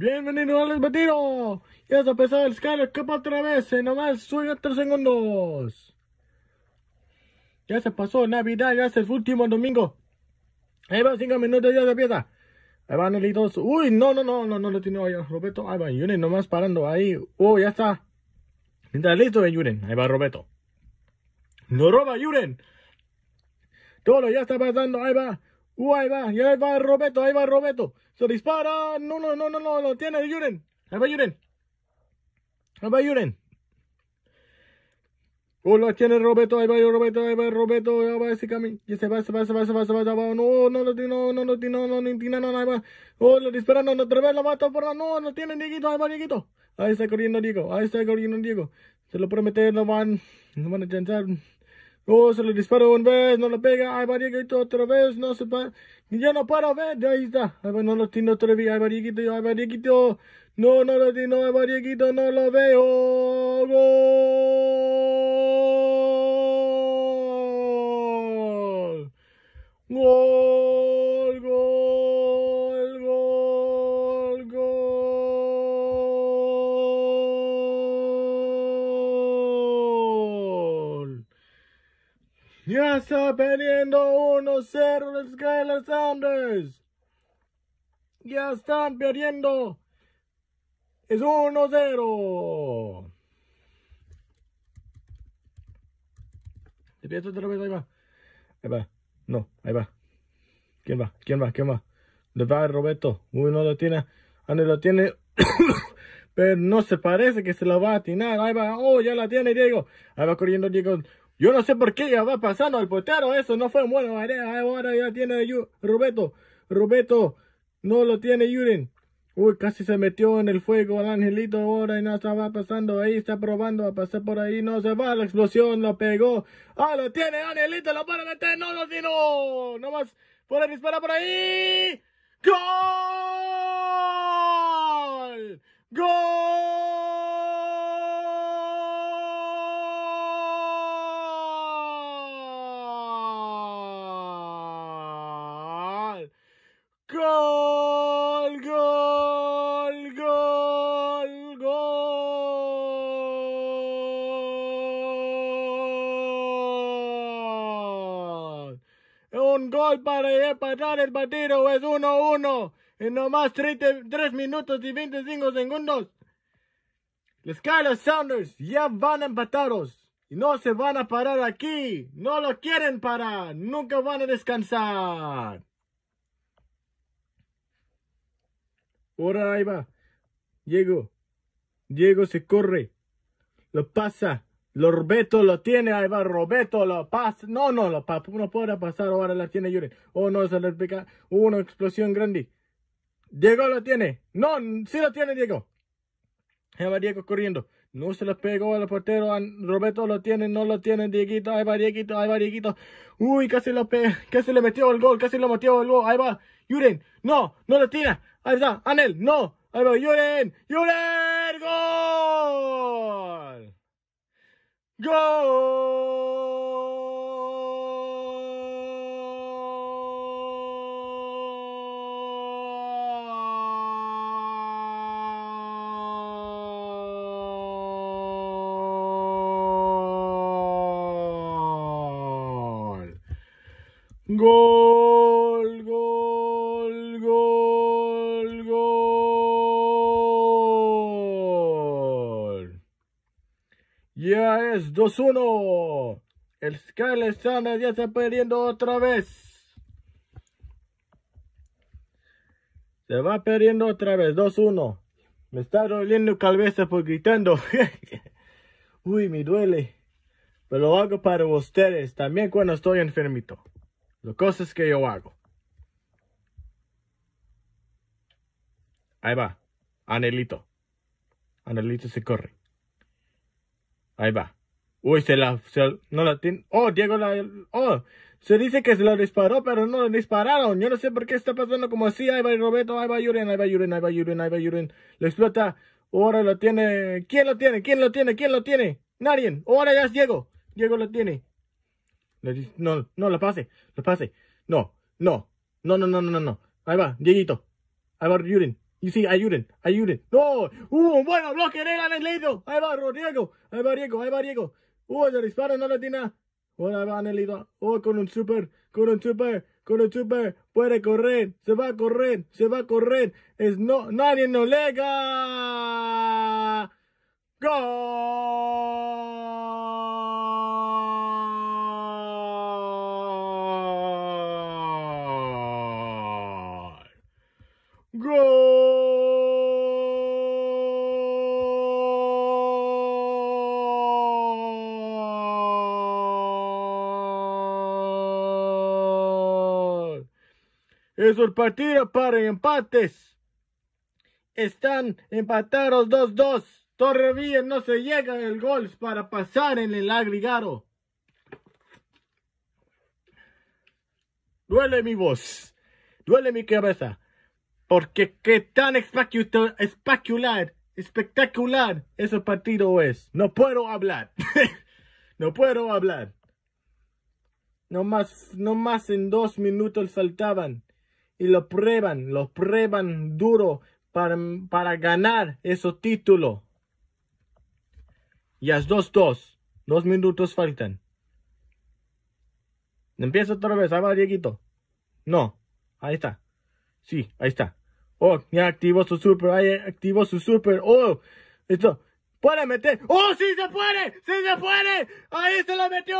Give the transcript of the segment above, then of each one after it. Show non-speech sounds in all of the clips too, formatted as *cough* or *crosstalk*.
Bienvenido al Ya se ha pesar el Sky escapa otra vez Y nomás suyo 3 segundos. Ya se pasó Navidad, ya es el último domingo. Ahí va, cinco minutos ya de pieza. Ahí van elitos. Uy, no, no, no, no, no lo tiene Roberto. Ahí va Yuren nomás parando ahí. Oh, ya está. Está listo Yuren. Ahí va Roberto. No roba Yuren. Todo ya está pasando. Ahí va. Uh, ahí va. Ya va Roberto. Ahí va Roberto. Se dispara. No, no, no, no, no. Lo tiene Yuren. Ahí va Yuren. Ahí va Yuren. hola tiene Roberto, ahí va Roberto, ahí va Roberto, ahí va ese camino, y se va, se va, se va, se va, se va, se va, no, no lo tiene, no, no lo tiene, no, no no, va, oh, lo dispara, no, otra vez lo mata por no, no tiene Dieguito, ahí va Dieguito, ahí está corriendo Diego, ahí está corriendo Diego, se lo promete, no van, no van a chantar, Oh, se le disparó una vez, no lo pega, ahí variguito otra vez, no se para. Ya no para, ver, ahí está. no lo tiene otra vez, ahí variguito, ahí variguito. No, no lo tiene, hay Dieguito, no lo veo. ¡Gol! Está perdiendo 1-0 los Skyler Sounders. Ya están perdiendo. Es 1-0. todo otra vez, ahí va. Ahí va. No, ahí va. ¿Quién va? ¿Quién va? ¿Quién va? Le va Roberto. Uy, no lo tiene. Andy ah, lo tiene. *coughs* Pero no se parece que se la va a atinar. Ahí va. Oh, ya la tiene Diego. Ahí va corriendo Diego. Yo no sé por qué ya va pasando al portero, eso no fue bueno, ahora ya tiene Rubeto Roberto, no lo tiene Yuren. Uy, casi se metió en el fuego el angelito ahora y no estaba pasando ahí, está probando a pasar por ahí, no se va, la explosión lo pegó. Ah, lo tiene angelito, lo para meter, no lo más. más puede disparar por ahí. ¡Gol! ¡Gol! gol para empatar el partido, es 1-1. En nomás 3, minutos y 25 segundos. Los Saunders Sounders ya van empatados. Y no se van a parar aquí. No lo quieren parar. Nunca van a descansar. Ahora ahí va. Diego. Diego se corre. Lo pasa. Lorbeto lo tiene, ahí va Roberto, lo pasa. No, no, lo pasa. uno puede pasar, ahora la tiene yuren Oh, no, se le pega una explosión grande. Diego lo tiene. No, sí lo tiene Diego. Ahí va Diego corriendo. No se le pegó al portero. Roberto lo tiene, no lo tiene Dieguito. Ahí va Dieguito, ahí va Dieguito. Uy, casi, lo pe... casi le metió el gol, casi lo metió el gol. Ahí va Yuren. No, no lo tiene, Ahí está, Anel. No. Ahí va Yuren. Yuren, gol. Go! Ya es 2-1. El Skyler ya está perdiendo otra vez. Se va perdiendo otra vez. 2-1. Me está doliendo cabeza por gritando. *laughs* Uy, me duele. Pero lo hago para ustedes. También cuando estoy enfermito. Las cosas que yo hago. Ahí va. Anelito. Anelito se corre. Ahí va. Uy, se la... Se, no la tiene... Oh, Diego la... Oh, se dice que se la disparó, pero no la dispararon. Yo no sé por qué está pasando como así. Ahí va Roberto, ahí va Yuren, ahí va Yuren, ahí va Yuren, ahí va Yuren. Lo explota. Ahora lo tiene... ¿Quién lo tiene? ¿Quién lo tiene? ¿Quién lo tiene? Nadie. Ahora ya es Diego. Diego lo tiene. No, no, lo pase. Lo pase. No, no. No, no, no, no, no. Ahí va, Dieguito. Ahí va Yuren. You see, ayuden, ayuden. ¡No! ¡Uh, bueno, bloque! en el anelito, Ahí va Rodrigo, ahí va Diego, ahí va Diego. ¡Uh, se dispara, no le tiene Bueno, ahí va Anelito. ¡Oh, con un super, con un super, con un super! ¡Puede correr! ¡Se va a correr! ¡Se va a correr! ¡Es no! ¡Nadie no lega! ¡Gol! Es un partido para empates. Están empatados 2-2. Todavía no se llega el gol para pasar en el agregado. Duele mi voz. Duele mi cabeza. Porque qué tan espectacular, espectacular ese partido es. No puedo hablar. *laughs* no puedo hablar. No más, no más en dos minutos saltaban y lo prueban, lo prueban duro para, para ganar esos títulos. y es 2-2. Dos minutos faltan. Empieza otra vez. Ahí va Dieguito. No. Ahí está. Sí, ahí está. Oh, ya activó su super. Ahí activó su super. Oh, esto. Puede meter. ¡Oh, sí se puede! ¡Sí se puede! ¡Ahí se lo metió!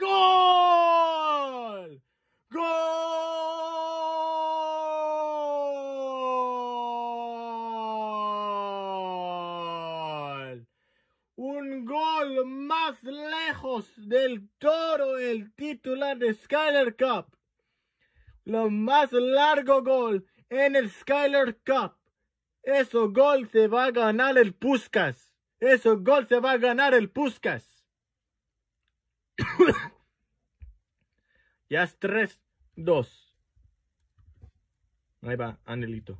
¡Gol! ¡Gol! más lejos del toro el titular de Skyler Cup. Lo más largo gol en el Skyler Cup. Eso gol se va a ganar el Puskas. Eso gol se va a ganar el Puskas. *coughs* ya es 3-2. Ahí va, Anelito.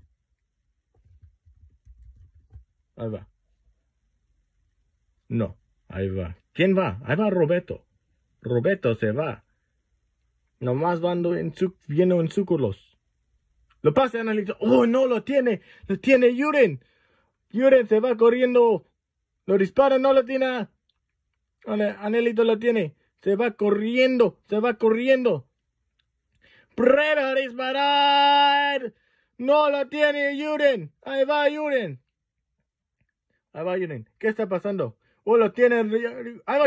Ahí va. No. Ahí va. ¿Quién va? Ahí va Roberto. Roberto se va. Nomás van en viendo en círculos. Lo pasa Anelito. Oh, no, lo tiene. Lo tiene Yuren. Yuren se va corriendo. Lo dispara, no lo tiene. Anelito lo tiene. Se va corriendo. Se va corriendo. Prueba a disparar. No lo tiene Yuren. Ahí va Yuren. Ahí va Yuren. ¿Qué está pasando? O oh, lo tiene. Ah, no,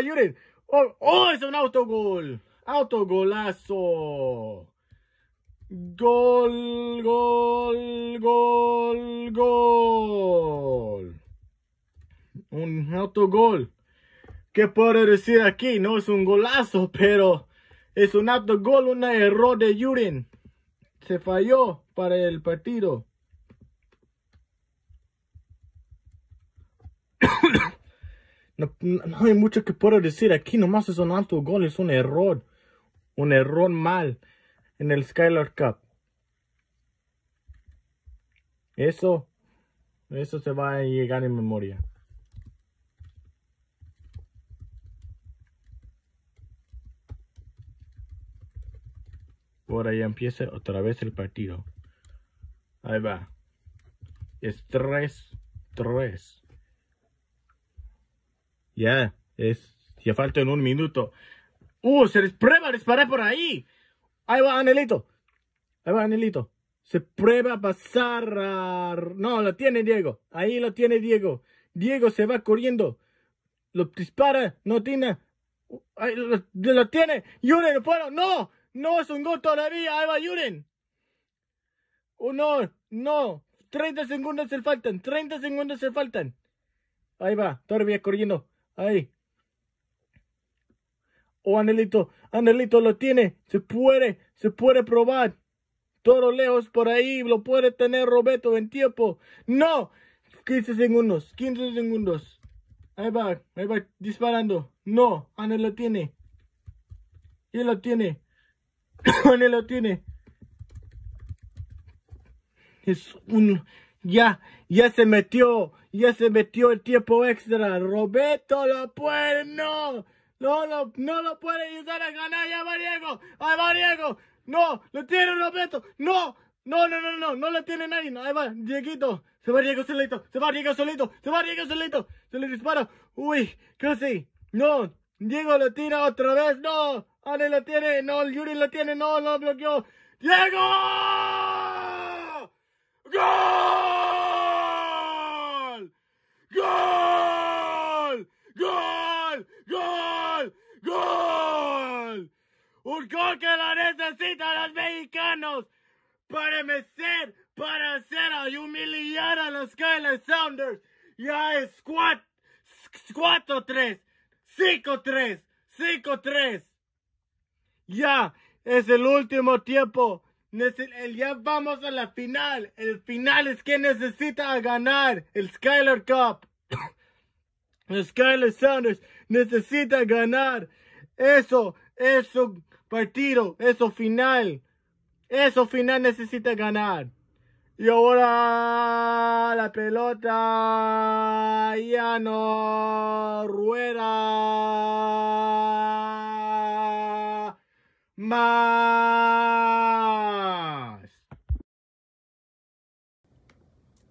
oh, oh, es un autogol. Autogolazo. Gol, gol, gol, gol. Un autogol. ¿Qué puedo decir aquí? No es un golazo, pero es un autogol, un error de Yurin. Se falló para el partido. No, hay mucho que puedo decir. Aquí nomás es un alto gol. es un error. Un error mal en el Skylar Cup. Eso, eso se va a llegar en memoria. Por ahí empieza otra vez el partido. Ahí va. Es 3-3. Ya, es, ya falta en un minuto. ¡Uh! Se les prueba a disparar por ahí. Ahí va Anelito. Ahí va Anelito. Se prueba a pasar No, lo tiene Diego. Ahí lo tiene Diego. Diego se va corriendo. Lo dispara. No tiene. Ahí lo, tiene. Yuren, No. No es un gol todavía. Ahí va Yuren. Oh, no. No. 30 segundos se faltan. 30 segundos se faltan. Ahí va. Todavía corriendo. Ahí. Oh, Anelito, Anelito lo tiene. Se puede, se puede probar. Toro lejos por ahí lo puede tener Roberto en tiempo. No. 15 segundos, 15 segundos. Ahí va, ahí va disparando. No, Anel lo tiene. Él lo tiene. *coughs* Anel lo tiene. Es un... Ya, ya se metió. Ya se metió el tiempo extra. Roberto lo puede. No. No, no, lo puede ayudar a ganar ya Diego. Ahí va Diego. No. Lo tiene Roberto. No. No, no, no, no, no lo tiene nadie. Ahí va, Dieguito. Se va Diego solito. Se va Diego solito. Se va Diego solito. Se le dispara. Uy, casi. No. Diego lo tira otra vez. No. Ale lo tiene. No, Yuri lo tiene. No, lo bloqueó. Diego. ¡Gol! Un gol que lo necesitan los mexicanos para mecer, para hacer y humillar a los Skyler Sounders. Ya es 4-3, 5-3, 5-3. Ya es el último tiempo. Ya vamos a la final. El final es que necesita ganar el Skyler Cup. Los *coughs* Skyler Sounders necesita ganar. Eso, eso partido, pues, eso final. Eso final necesita ganar. Y ahora la pelota ya no rueda más.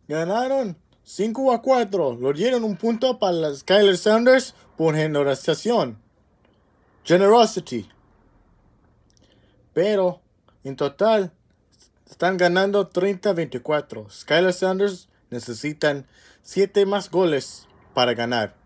Ganaron 5 a 4. Lo dieron un punto para Skyler Sanders por generosidad. Generosity. Pero en total están ganando 30-24. Skyler Sanders necesitan 7 más goles para ganar.